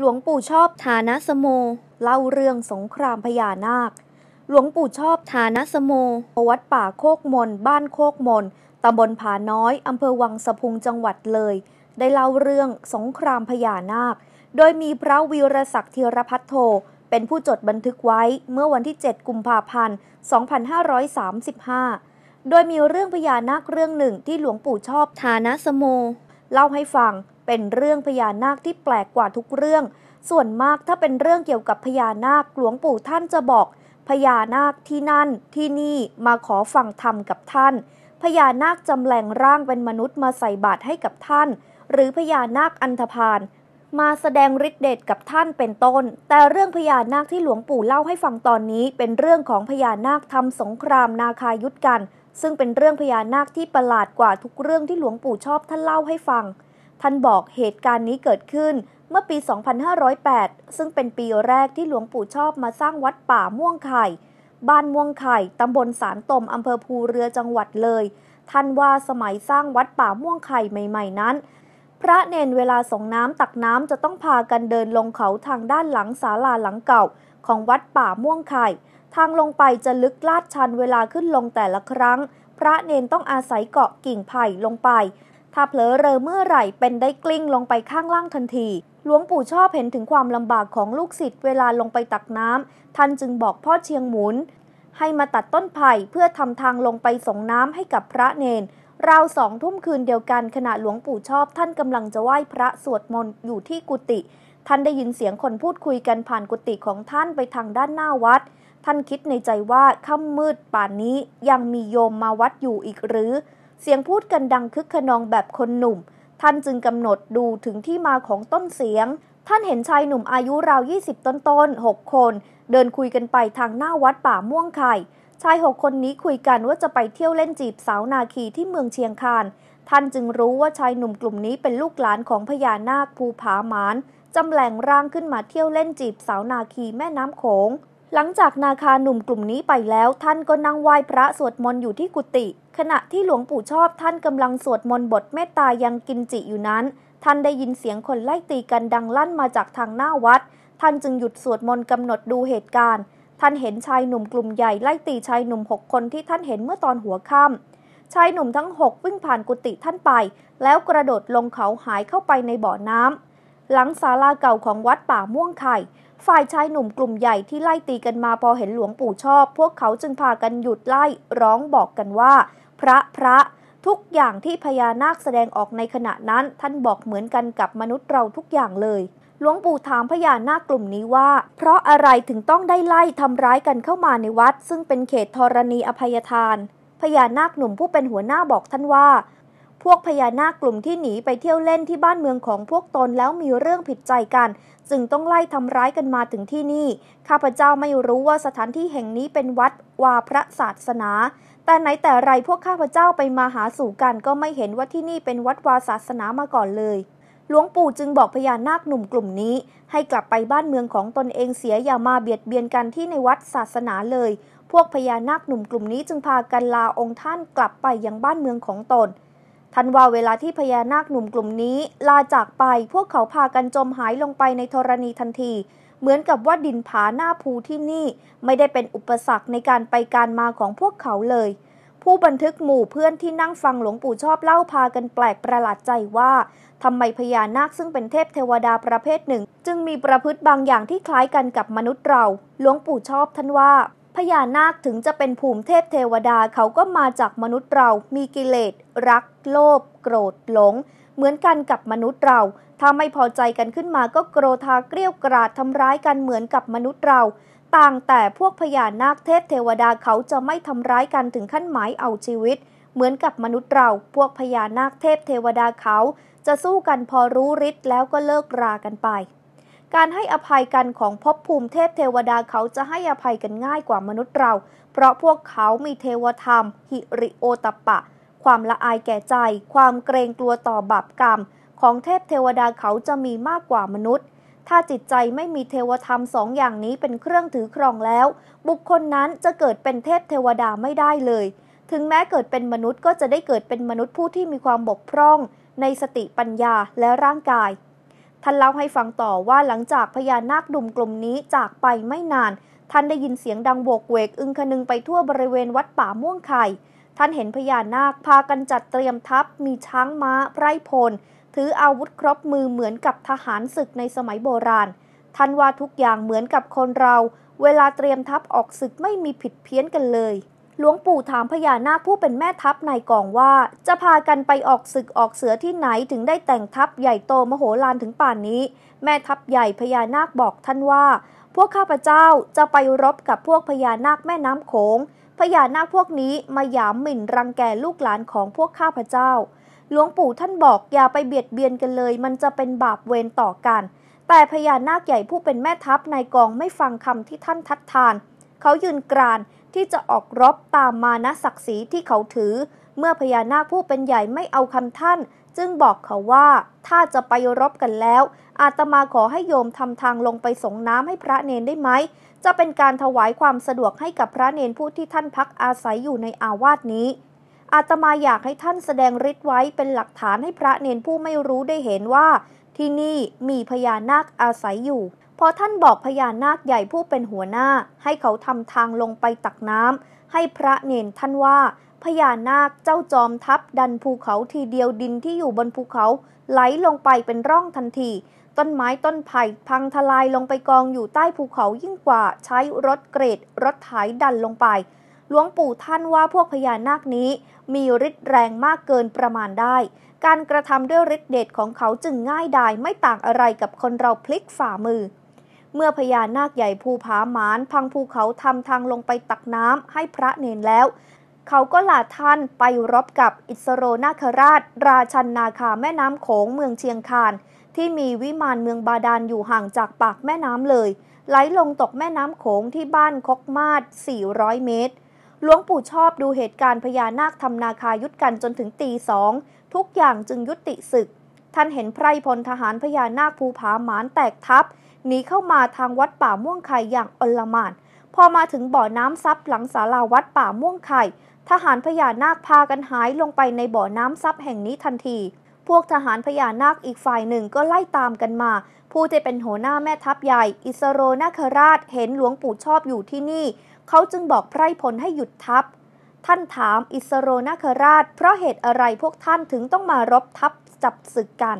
หลวงปู่ชอบฐานะสโมเล่าเรื่องสงครามพญานาค หลวงปู่ชอบฐานะสโมวัดป่าโคกมน บ้านโคกมนตำบลผาน้อยอำเภอวังสะพุงจังหวัดเลย ได้เล่าเรื่องสงครามพญานาค โดยมีพระวีรศักดิ์เีรพัฒโทเป็นผู้จดบันทึกไว้เมื่อวันที่ 7 กุมภาพันธ์2535 โดยมีเรื่องพญานาคเรื่องหนึ่งที่หลวงปู่ชอบฐานะสโมเล่าให้ฟังเป็นเรื่องพญานาคที่แปลกกว่าทุกเรื่อง ส่วนมากถ้าเป็นเรื่องเกี่ยวกับพญานาคหลวงปู่ท่านจะบอก พญานาคที่นั่นที่นี่มาขอฟังธรรมกับท่าน พญานาคจำแรงร่างเป็นมนุษย์มาใส่บาตรให้กับท่าน หรือพญานาคอันธพาลมาแสดงฤทธิ์เดชกับท่านเป็นต้น แต่เรื่องพญานาคที่หลวงปู่เล่าให้ฟังตอนนี้เป็นเรื่องของพญานาคทำสงครามนาคายุทธกัน ซึ่งเป็นเรื่องพญานาคที่ประหลาดกว่าทุกเรื่องที่หลวงปู่ชอบท่านเล่าให้ฟังท่านบอกเหตุการณ์นี้เกิดขึ้นเมื่อปี 2508 ซึ่งเป็นปีแรกที่หลวงปู่ชอบมาสร้างวัดป่าม่วงไข่ บ้านม่วงไข่ ตำบลสารตมอำเภอภูเรือจังหวัดเลย ท่านว่าสมัยสร้างวัดป่าม่วงไข่ใหม่ๆนั้น พระเนนเวลาส่งน้ำตักน้ำจะต้องพากันเดินลงเขาทางด้านหลังศาลาหลังเก่า ของวัดป่าม่วงไข่ ทางลงไปจะลึกลาดชันเวลาขึ้นลงแต่ละครั้ง พระเนนต้องอาศัยเกาะกิ่งไผ่ลงไปถ้าเผลอเรอเมื่อไหร่เป็นได้กลิ้งลงไปข้างล่างทันที หลวงปู่ชอบเห็นถึงความลำบากของลูกศิษย์เวลาลงไปตักน้ำท่านจึงบอกพ่อเชียงหมุน ให้มาตัดต้นไผ่เพื่อทำทางลงไปส่งน้ำให้กับพระเนน ราวสองทุ่มคืนเดียวกันขณะหลวงปู่ชอบท่านกำลังจะไหว้พระสวดมนต์อยู่ที่กุฏิท่านได้ยินเสียงคนพูดคุยกันผ่านกุฏิของท่านไปทางด้านหน้าวัด ท่านคิดในใจว่าค่ำมืดป่านนี้ยังมีโยมมาวัดอยู่อีกหรือเสียงพูดกันดังคึกขนองแบบคนหนุ่ม ท่านจึงกำหนดดูถึงที่มาของต้นเสียง ท่านเห็นชายหนุ่มอายุราว 20 ต้นต้น6คนเดินคุยกันไปทางหน้าวัดป่าม่วงไข่ ชายหกคนนี้คุยกันว่าจะไปเที่ยวเล่นจีบสาวนาคีที่เมืองเชียงคาน ท่านจึงรู้ว่าชายหนุ่มกลุ่มนี้เป็นลูกหลานของพญานาคภูผาหมานจำแหลงร่างขึ้นมาเที่ยวเล่นจีบสาวนาคีแม่น้ำโขงหลังจากนาคาหนุ่มกลุ่มนี้ไปแล้ว ท่านก็นั่งไหว้พระสวดมนต์อยู่ที่กุฏิขณะที่หลวงปู่ชอบท่านกำลังสวดมนต์บทเมตตายังกินจิอยู่นั้น ท่านได้ยินเสียงคนไล่ตีกันดังลั่นมาจากทางหน้าวัด ท่านจึงหยุดสวดมนต์กำหนดดูเหตุการณ์ ท่านเห็นชายหนุ่มกลุ่มใหญ่ไล่ตีชายหนุ่มหกคนที่ท่านเห็นเมื่อตอนหัวค่ำชายหนุ่มทั้งหกวิ่งผ่านกุฏิท่านไป แล้วกระโดดลงเขาหายเข้าไปในบ่อน้ำหลังศาลาเก่าของวัดป่าม่วงไข่ฝ่ายชายหนุ่มกลุ่มใหญ่ที่ไล่ตีกันมาพอเห็นหลวงปู่ชอบ พวกเขาจึงพากันหยุดไล่ ร้องบอกกันว่า พระพระ ทุกอย่างที่พญานาคแสดงออกในขณะนั้นท่านบอกเหมือนกันกับมนุษย์เราทุกอย่างเลยหลวงปู่ถามพญานาคกลุ่มนี้ว่า เพราะอะไรถึงต้องได้ไล่ทำร้ายกันเข้ามาในวัด ซึ่งเป็นเขตธรณีอภัยทาน พญานาคหนุ่มผู้เป็นหัวหน้าบอกท่านว่าวกพญานาคกลุ่มที่หนีไปเที่ยวเล่นที่บ้านเมืองของพวกตนแล้วมีเรื่องผิดใจกัน จึงต้องไล่ทำร้ายกันมาถึงที่นี่ ข้าพเจ้าไม่รู้ว่าสถานที่แห่งนี้เป็นวัดวาพระศาสนา แต่ไหนแต่ไรพวกข้าพเจ้าไปมาหาสู่กันก็ไม่เห็นว่าที่นี่เป็นวัดวาศาสนามาก่อนเลยหลวงปู่จึงบอกพญานาคหนุ่มกลุ่มนี้ ให้กลับไปบ้านเมืองของตนเองเสียอย่ามาเบียดเบียนกันที่ในวัดศาสนาเลย พวกพญานาคหนุ่มกลุ่มนี้จึงพากันลาองค์ท่านกลับไปยังบ้านเมืองของตนท่านว่าเวลาที่พญานาคหนุ่มกลุ่มนี้ลาจากไปพวกเขาพากันจมหายลงไปในธรณีทันที เหมือนกับว่าดินผาหน้าภูที่นี่ไม่ได้เป็นอุปสรรคในการไปการมาของพวกเขาเลย ผู้บันทึกหมู่เพื่อนที่นั่งฟังหลวงปู่ชอบเล่าพากันแปลกประหลาดใจว่าทำไมพญานาคซึ่งเป็นเทพเทวดาประเภทหนึ่ง จึงมีประพฤติบางอย่างที่คล้ายกันกับมนุษย์เราหลวงปู่ชอบท่านว่าพญานาคถึงจะเป็นภูมิเทพเทวดาเขาก็มาจากมนุษย์เรา มีกิเลสรัก โลภโกรธหลง เหมือนกันกับมนุษย์เรา ถ้าไม่พอใจกันขึ้นมาก็โกรธาเกลี้ยวกราดทำร้ายกันเหมือนกับมนุษย์เรา ต่างแต่พวกพญานาคเทพเทวดาเขาจะไม่ทำร้ายกันถึงขั้นหมายเอาชีวิต เหมือนกับมนุษย์เรา พวกพญานาคเทพเทวดาเขา จะสู้กันพอรู้ฤทธิ์แล้วก็เลิกรากันไปการให้อภัยกันของภพภูมิเทพเทวดาเขาจะให้อภัยกันง่ายกว่ามนุษย์เรา เพราะพวกเขามีเทวธรรม หิริโอตปะ ความละอายแก่ใจ ความเกรงกลัวต่อบาปกรรม ของเทพเทวดาเขาจะมีมากกว่ามนุษย์ ถ้าจิตใจไม่มีเทวธรรมสองอย่างนี้เป็นเครื่องถือครองแล้ว บุคคลนั้นจะเกิดเป็นเทพเทวดาไม่ได้เลย ถึงแม้เกิดเป็นมนุษย์ก็จะได้เกิดเป็นมนุษย์ผู้ที่มีความบกพร่อง ในสติปัญญาและร่างกายท่านเล่าให้ฟังต่อว่าหลังจากพญานาคดุมกลุ่มนี้จากไปไม่นาน ท่านได้ยินเสียงดังโบกเวกอึงคนึงไปทั่วบริเวณวัดป่าม่วงไข่ท่านเห็นพญานาคพากันจัดเตรียมทัพมีช้างม้าไพรพลถืออาวุธครบมือเหมือนกับทหารศึกในสมัยโบราณ ท่านว่าทุกอย่างเหมือนกับคนเรา เวลาเตรียมทัพออกศึกไม่มีผิดเพี้ยนกันเลยหลวงปู่ถามพญานาคผู้เป็นแม่ทัพนายกองว่า จะพากันไปออกศึกออกเสือที่ไหนถึงได้แต่งทัพใหญ่โตมโหฬารถึงป่านนี้ แม่ทัพใหญ่พญานาคบอกท่านว่า พวกข้าพเจ้าจะไปรบกับพวกพญานาคแม่น้ำโขงพญานาคพวกนี้มาหยามหมิ่นรังแกลูกหลานของพวกข้าพเจ้า หลวงปู่ท่านบอกอย่าไปเบียดเบียนกันเลย มันจะเป็นบาปเวรต่อกัน แต่พญานาคใหญ่ผู้เป็นแม่ทัพนายกองไม่ฟังคำที่ท่านทัดทาน เขายืนกรานที่จะออกรบตามมานะศักดิ์ศรีที่เขาถือ เมื่อพญานาคผู้เป็นใหญ่ไม่เอาคำท่าน จึงบอกเขาว่าถ้าจะไปรบกันแล้ว อาตมาขอให้โยมทำทางลงไปสงน้ำให้พระเนนได้ไหม จะเป็นการถวายความสะดวกให้กับพระเนนผู้ที่ท่านพักอาศัยอยู่ในอาวาสนี้ อาตมาอยากให้ท่านแสดงฤทธิ์ไว้เป็นหลักฐานให้พระเนนผู้ไม่รู้ได้เห็นว่า ที่นี่มีพญานาคอาศัยอยู่พอท่านบอกพญานาคใหญ่ผู้เป็นหัวหน้า ให้เขาทำทางลงไปตักน้ำให้พระเนนท่านว่า พญานาคเจ้าจอมทัพ ดันภูเขาทีเดียวดินที่อยู่บนภูเขา ไหลลงไปเป็นร่องทันที ต้นไม้ต้นไผ่พังทลายลงไปกองอยู่ใต้ภูเขายิ่งกว่าใช้รถเกรดรถไถดันลงไป หลวงปู่ท่านว่าพวกพญานาคนี้มีฤทธิ์แรงมากเกินประมาณได้ การกระทำด้วยฤทธิเดชของเขาจึงง่ายดายไม่ต่างอะไรกับคนเราพลิกฝ่ามือเมื่อพญานาคใหญ่ภูผาหมาน พังภูเขาทำทางลงไปตักน้ำให้พระเนนแล้ว เขาก็ลาท่านไปรบกับอิสโรนาคราช ราชันนาคาแม่น้ำโขงเมืองเชียงคาน ที่มีวิมานเมืองบาดาลอยู่ห่างจากปากแม่น้ำเลย ไหลลงตกแม่น้ำโขงที่บ้านคกมาศ400 เมตรหลวงปู่ชอบดูเหตุการณ์พญานาคทำนาคายุดกันจนถึงตีสองทุกอย่างจึงยุติศึกท่านเห็นไพรพลทหารพญานาคภูผาหมานแตกทับหนีเข้ามาทางวัดป่าม่วงไข่อย่างอลมานพอมาถึงบ่อน้ำซับหลังศาลาวัดป่าม่วงไข่ ทหารพญานาคพากันหายลงไปในบ่อน้ำซับแห่งนี้ทันที พวกทหารพญานาคอีกฝ่ายหนึ่งก็ไล่ตามกันมา ผู้จะเป็นหัวหน้าแม่ทัพใหญ่ อิสโรนาคราชเห็นหลวงปู่ชอบอยู่ที่นี่ เขาจึงบอกไพรพลให้หยุดทับท่านถามอิสโรนาคราช เพราะเหตุอะไรพวกท่านถึงต้องมารบทับจับศึกกัน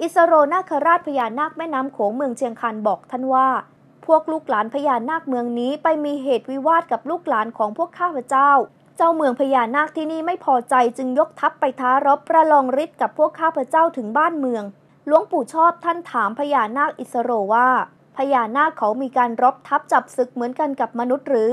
อิสโรนาคราชพญานาคแม่น้ำโขงเมืองเชียงคานบอกท่านว่า พวกลูกหลานพญานาคเมืองนี้ไปมีเหตุวิวาทกับลูกหลานของพวกข้าพเจ้า เจ้าเมืองพญานาคที่นี่ไม่พอใจจึงยกทัพไปท้ารบประลองฤทธิ์กับพวกข้าพเจ้าถึงบ้านเมือง หลวงปู่ชอบท่านถามพญานาคอิสโรว่า พญานาคเขามีการรบทัพจับศึกเหมือนกันกับมนุษย์หรือ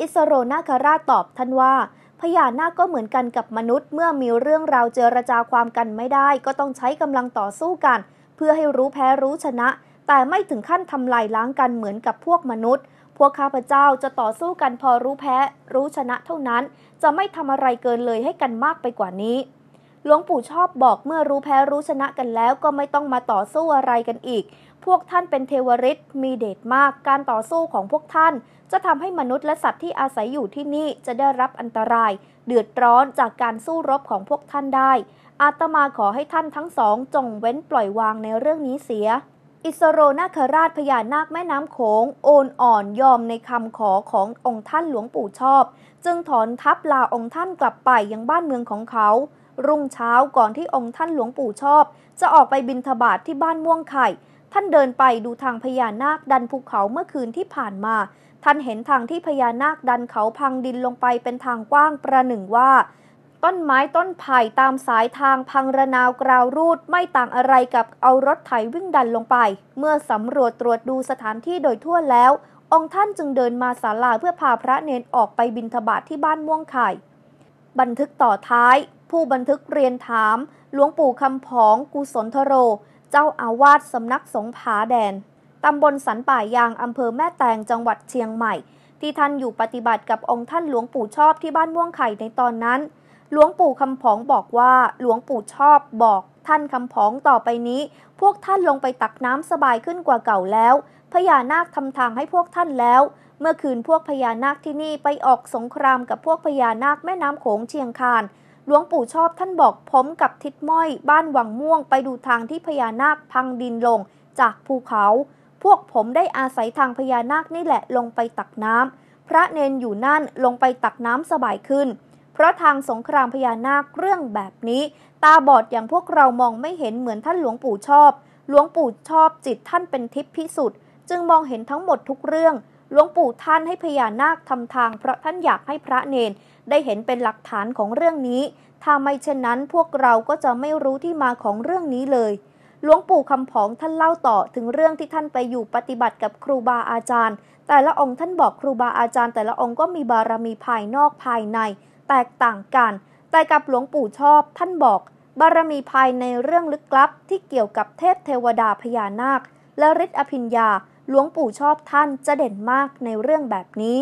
อิสโรนาคราชตอบท่านว่าพญานาคก็เหมือนกันกับมนุษย์ เมื่อมีเรื่องราวเจรจาความกันไม่ได้ ก็ต้องใช้กำลังต่อสู้กันเพื่อให้รู้แพ้รู้ชนะ แต่ไม่ถึงขั้นทำลายล้างกันเหมือนกับพวกมนุษย์ พวกข้าพเจ้าจะต่อสู้กันพอรู้แพ้รู้ชนะเท่านั้นจะไม่ทำอะไรเกินเลยให้กันมากไปกว่านี้หลวงปู่ชอบบอกเมื่อรู้แพ้รู้ชนะกันแล้วก็ไม่ต้องมาต่อสู้อะไรกันอีก พวกท่านเป็นเทวริษมีเดชมากการต่อสู้ของพวกท่านจะทำให้มนุษย์และสัตว์ที่อาศัยอยู่ที่นี่จะได้รับอันตรายเดือดร้อนจากการสู้รบของพวกท่านได้อาตมาขอให้ท่านทั้งสองจงเว้นปล่อยวางในเรื่องนี้เสีย อิสโรนาคราชพญานาคแม่น้ำโขงโอนอ่อนยอมในคำขอขององค์ท่านหลวงปู่ชอบ จึงถอนทัพลาองค์ท่านกลับไปยังบ้านเมืองของเขารุ่งเช้าก่อนที่องค์ท่านหลวงปู่ชอบ จะออกไปบินทบาทที่บ้านม่วงไข่ ท่านเดินไปดูทางพญานาคดันภูเขาเมื่อคืนที่ผ่านมา ท่านเห็นทางที่พญานาคดันเขาพังดินลงไปเป็นทางกว้างประหนึ่งว่า ต้นไม้ต้นไผ่ตามสายทางพังระนาวกราวรูด ไม่ต่างอะไรกับเอารถไถวิ่งดันลงไป เมื่อสำรวจตรวจดูสถานที่โดยทั่วแล้ว องค์ท่านจึงเดินมาศาลาเพื่อพาพระเนนออกไปบินทบาทที่บ้านม่วงไข่ บันทึกต่อท้ายผู้บันทึกเรียนถาม หลวงปู่คำผองกุศลทโร เจ้าอาวาสสำนักสงผาแดนตำบลสันป่ายางอำเภอแม่แตงจังหวัดเชียงใหม่ ที่ท่านอยู่ปฏิบัติกับองค์ท่านหลวงปู่ชอบที่บ้านม่วงไข่ในตอนนั้น หลวงปู่คำผองบอกว่าหลวงปู่ชอบบอก ท่านคำผองต่อไปนี้ พวกท่านลงไปตักน้ำสบายขึ้นกว่าเก่าแล้ว พญานาคทำทางให้พวกท่านแล้ว เมื่อคืนพวกพญานาคที่นี่ไปออกสงครามกับพวกพญานาคแม่น้ำโขงเชียงคานหลวงปู่ชอบท่านบอกผมกับทิดม้อยบ้านวังม่วงไปดูทางที่พญานาคพังดินลงจากภูเขาพวกผมได้อาศัยทางพญานาคนี่แหละลงไปตักน้ำพระเนนอยู่นั่นลงไปตักน้ำสบายขึ้นเพราะทางสงครามพญานาคเรื่องแบบนี้ตาบอดอย่างพวกเรามองไม่เห็นเหมือนท่านหลวงปู่ชอบหลวงปู่ชอบจิตท่านเป็นทิพย์พิสุทธิ์จึงมองเห็นทั้งหมดทุกเรื่องหลวงปู่ท่านให้พญานาคทำทางเพราะท่านอยากให้พระเนนได้เห็นเป็นหลักฐานของเรื่องนี้ ถ้าไม่เช่นนั้นพวกเราก็จะไม่รู้ที่มาของเรื่องนี้เลย หลวงปู่คำผองท่านเล่าต่อถึงเรื่องที่ท่านไปอยู่ปฏิบัติกับครูบาอาจารย์ แต่ละองค์ท่านบอกครูบาอาจารย์ แต่ละองค์ก็มีบารมีภายนอกภายใน แตกต่างกัน แต่กับหลวงปู่ชอบ ท่านบอก บารมีภายในเรื่องลึกลับ ที่เกี่ยวกับเทพเทวดาพญานาค และฤทธิอภิญญา หลวงปู่ชอบท่านจะเด่นมากในเรื่องแบบนี้